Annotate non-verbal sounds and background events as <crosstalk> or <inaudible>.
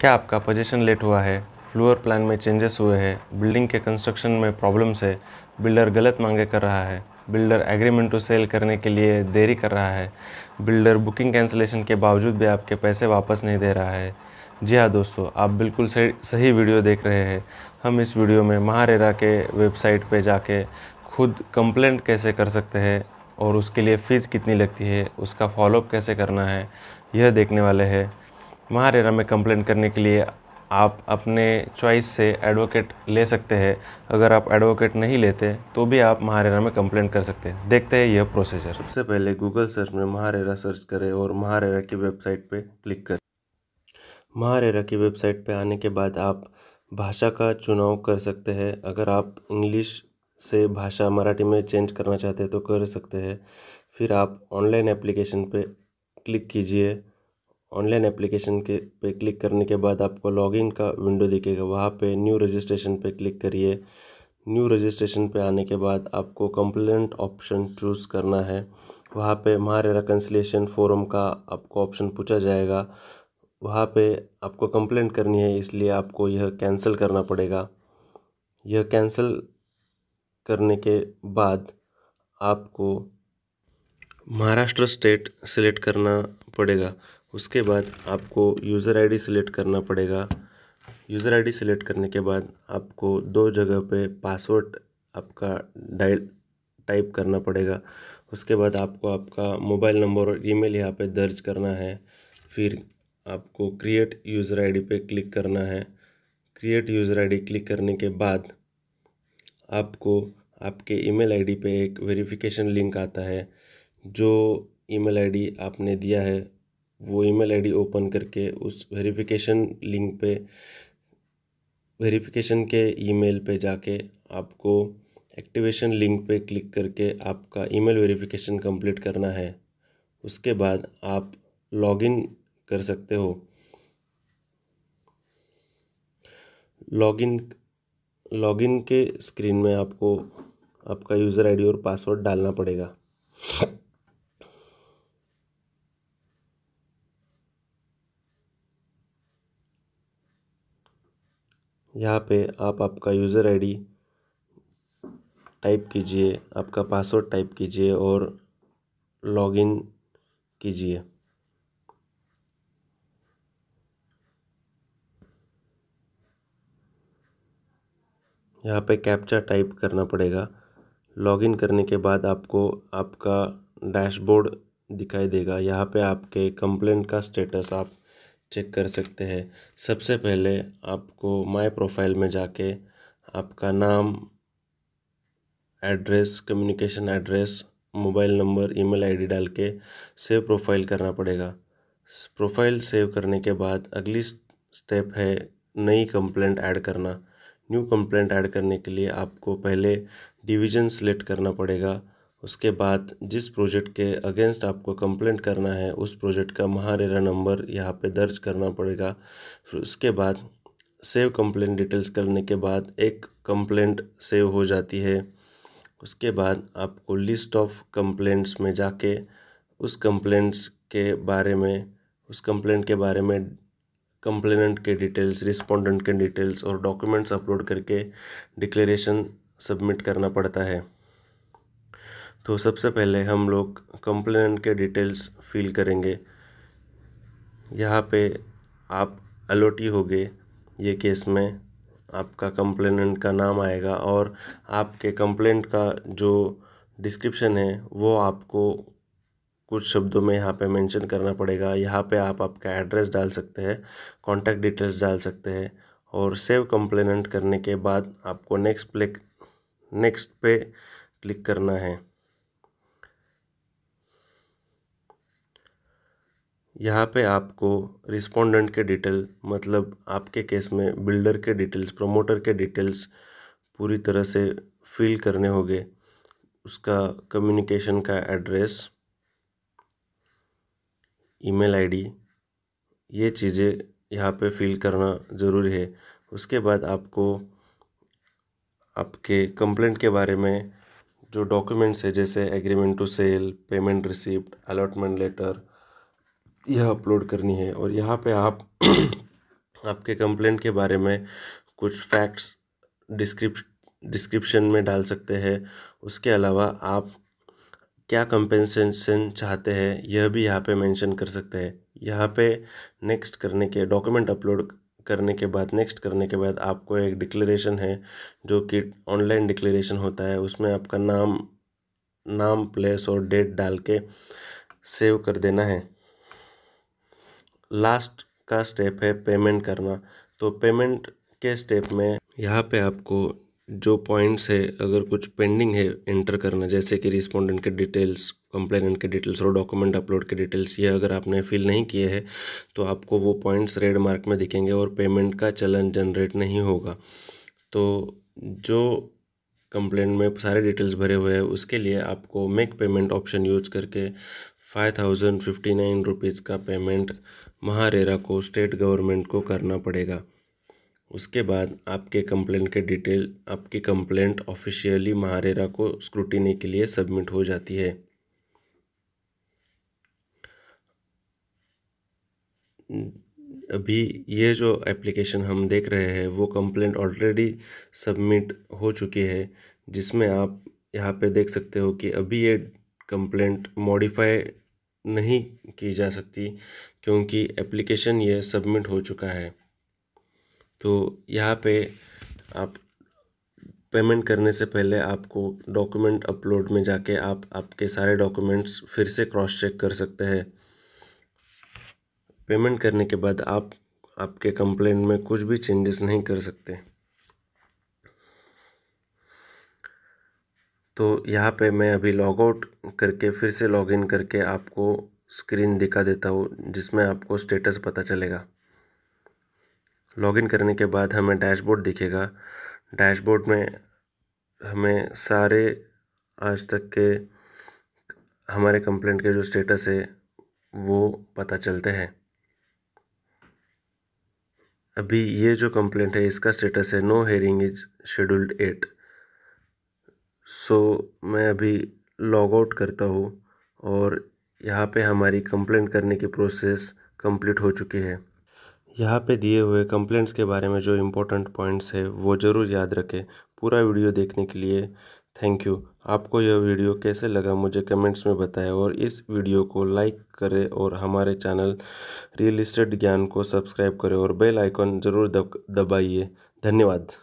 क्या आपका position late हुआ है फ्लोर प्लान में चेंजेस हुए हैं बिल्डिंग के कंस्ट्रक्शन में प्रॉब्लम्स है बिल्डर गलत मांगे कर रहा है बिल्डर एग्रीमेंट टू सेल करने के लिए देरी कर रहा है बिल्डर बुकिंग कैंसिलेशन के बावजूद भी आपके पैसे वापस नहीं दे रहा है जी हाँ दोस्तों आप बिल्कुल सही वीडियो देख रहे हैं हम इस वीडियो में महारेरा के वेबसाइट पर जाके खुद कंप्लेंट कैसे कर सकते हैं और उसके लिए फ़ीस कितनी लगती है उसका फॉलोअप कैसे करना है यह देखने वाले हैं महारेरा में कंप्लेंट करने के लिए आप अपने चॉइस से एडवोकेट ले सकते हैं अगर आप एडवोकेट नहीं लेते तो भी आप महारेरा में कंप्लेंट कर सकते हैं देखते हैं यह प्रोसीजर सबसे पहले गूगल सर्च में महारेरा सर्च करें और महारेरा की वेबसाइट पर क्लिक करें महारेरा की वेबसाइट पर आने के बाद आप भाषा का चुनाव कर सकते हैं अगर आप इंग्लिश से भाषा मराठी में चेंज करना चाहते हैं तो कर सकते हैं फिर आप ऑनलाइन एप्लीकेशन पे क्लिक कीजिए ऑनलाइन एप्लीकेशन के पे क्लिक करने के बाद आपको लॉगिन का विंडो दिखेगा वहाँ पे न्यू रजिस्ट्रेशन पे क्लिक करिए न्यू रजिस्ट्रेशन पे आने के बाद आपको कंप्लेंट ऑप्शन चूज़ करना है वहाँ पे हमारे रिकन्सलेशन फोरम का आपको ऑप्शन पूछा जाएगा वहाँ पे आपको कंप्लेंट करनी है इसलिए आपको यह कैंसिल करना पड़ेगा यह कैंसिल करने के बाद आपको महाराष्ट्र स्टेट सिलेक्ट करना पड़ेगा उसके बाद आपको यूज़र आईडी सिलेक्ट करना पड़ेगा यूज़र आईडी सिलेक्ट करने के बाद आपको दो जगह पे पासवर्ड आपका डायल टाइप करना पड़ेगा उसके बाद आपको आपका मोबाइल नंबर और ईमेल यहाँ पे दर्ज करना है फिर आपको क्रिएट यूज़र आईडी पे क्लिक करना है क्रिएट यूज़र आईडी क्लिक करने के बाद आपको आपके ईमेल आईडी पे एक वेरिफिकेशन लिंक आता है जो ईमेल आईडी आपने दिया है वो ईमेल आईडी ओपन करके उस वेरिफिकेशन लिंक पे वेरिफिकेशन के ईमेल पे जाके आपको एक्टिवेशन लिंक पे क्लिक करके आपका ईमेल वेरिफिकेशन कंप्लीट करना है उसके बाद आप लॉगिन कर सकते हो लॉगिन लॉगिन के स्क्रीन में आपको आपका यूज़र आईडी और पासवर्ड डालना पड़ेगा यहाँ पे आप आपका यूज़र आईडी टाइप कीजिए आपका पासवर्ड टाइप कीजिए और लॉगिन कीजिए यहाँ पे कैप्चा टाइप करना पड़ेगा लॉगिन करने के बाद आपको आपका डैशबोर्ड दिखाई देगा यहाँ पे आपके कंप्लेंट का स्टेटस आप चेक कर सकते हैं सबसे पहले आपको माय प्रोफाइल में जाके आपका नाम address communication address mobile number email ID डाल के सेव प्रोफाइल करना पड़ेगा प्रोफाइल सेव करने के बाद अगली स्टेप है नई कंप्लेंट ऐड करना न्यू कंप्लेंट ऐड करने के लिए आपको पहले डिवीजन सेलेक्ट करना पड़ेगा उसके बाद जिस प्रोजेक्ट के अगेंस्ट आपको कंप्लेंट करना है उस प्रोजेक्ट का महारेरा नंबर यहाँ पे दर्ज करना पड़ेगा फिर उसके बाद सेव कंप्लेंट डिटेल्स करने के बाद एक कंप्लेंट सेव हो जाती है उसके बाद आपको लिस्ट ऑफ कंप्लेंट्स में जाके उस कंप्लेंट्स के बारे में उस कंप्लेंट के बारे में कंप्लेनेंट के डिटेल्स रिस्पोंडेंट के डिटेल्स और डॉक्यूमेंट्स अपलोड करके डिक्लेरेशन सबमिट करना पड़ता है तो सबसे पहले हम लोग कंप्लेंट के डिटेल्स फ़िल करेंगे यहाँ पे आप अलोटी होगे ये केस में आपका कंप्लेनेंट का नाम आएगा और आपके कंप्लेंट का जो डिस्क्रिप्शन है वो आपको कुछ शब्दों में यहाँ पे मेंशन करना पड़ेगा यहाँ पे आप आपका एड्रेस डाल सकते हैं कॉन्टैक्ट डिटेल्स डाल सकते हैं और सेव कंप्लेनेंट करने के बाद आपको नेक्स्ट प्लेक नेक्स्ट पे क्लिक करना है यहाँ पे आपको रिस्पोंडेंट के डिटेल मतलब आपके केस में बिल्डर के डिटेल्स प्रमोटर के डिटेल्स पूरी तरह से फिल करने होंगे उसका कम्युनिकेशन का एड्रेस ईमेल आईडी ये चीज़ें यहाँ पे फिल करना ज़रूरी है उसके बाद आपको आपके कंप्लेंट के बारे में जो डॉक्यूमेंट्स है जैसे agreement to sale payment receipt allotment letter यह अपलोड करनी है और यहाँ पे आप <clears throat> आपके कंप्लेंट के बारे में कुछ फैक्ट्स डिस्क्रिप डिस्क्रिप्शन में डाल सकते हैं उसके अलावा आप क्या कंपेंसेशन चाहते हैं यह भी यहाँ पे मेंशन कर सकते हैं यहाँ पे नेक्स्ट करने के डॉक्यूमेंट अपलोड करने के बाद नेक्स्ट करने के बाद आपको एक डिक्लेरेशन है जो कि ऑनलाइन डिक्लेरेशन होता है उसमें आपका नाम नाम प्लेस और डेट डाल के सेव कर देना है लास्ट का स्टेप है पेमेंट करना तो पेमेंट के स्टेप में यहाँ पे आपको जो पॉइंट्स है अगर कुछ पेंडिंग है एंटर करना जैसे कि रिस्पोंडेंट के डिटेल्स कंप्लेनेंट के डिटेल्स और डॉक्यूमेंट अपलोड के डिटेल्स ये अगर आपने फिल नहीं किए हैं तो आपको वो पॉइंट्स रेड मार्क में दिखेंगे और पेमेंट का चलन जनरेट नहीं होगा तो जो कंप्लेंट में सारे डिटेल्स भरे हुए हैं उसके लिए आपको मेक पेमेंट ऑप्शन यूज करके five thousand fifty nine rupees का पेमेंट महारेरा को स्टेट गवर्नमेंट को करना पड़ेगा उसके बाद आपके कंप्लेंट के डिटेल आपकी कंप्लेंट ऑफिशियली महारेरा को स्क्रूटिनी के लिए सबमिट हो जाती है अभी ये जो एप्लीकेशन हम देख रहे हैं वो कंप्लेंट ऑलरेडी सबमिट हो चुकी है जिसमें आप यहाँ पे देख सकते हो कि अभी ये कंप्लेंट मॉडिफाई नहीं की जा सकती क्योंकि एप्लीकेशन ये सबमिट हो चुका है तो यहाँ पे आप पेमेंट करने से पहले आपको डॉक्यूमेंट अपलोड में जाके आप आपके सारे डॉक्यूमेंट्स फिर से क्रॉस चेक कर सकते हैं पेमेंट करने के बाद आप आपके कंप्लेंट में कुछ भी चेंजेस नहीं कर सकते तो यहाँ पे मैं अभी लॉगआउट करके फिर से लॉगिन करके आपको स्क्रीन दिखा देता हूँ जिसमें आपको स्टेटस पता चलेगा लॉगिन करने के बाद हमें डैशबोर्ड दिखेगा डैशबोर्ड में हमें सारे आज तक के हमारे कंप्लेंट के जो स्टेटस है वो पता चलते हैं अभी ये जो कंप्लेंट है इसका स्टेटस है no hearing is scheduled at so मैं अभी लॉगआउट करता हूँ और यहाँ पे हमारी कंप्लेंट करने की प्रोसेस कंप्लीट हो चुकी है यहाँ पे दिए हुए कंप्लेंट्स के बारे में जो इम्पोर्टेंट पॉइंट्स है वो ज़रूर याद रखें पूरा वीडियो देखने के लिए थैंक यू आपको यह वीडियो कैसे लगा मुझे कमेंट्स में बताएं और इस वीडियो को लाइक करें और हमारे चैनल रियल इस्टेट ज्ञान को सब्सक्राइब करें और बेल आइकॉन ज़रूर दब दबाइए धन्यवाद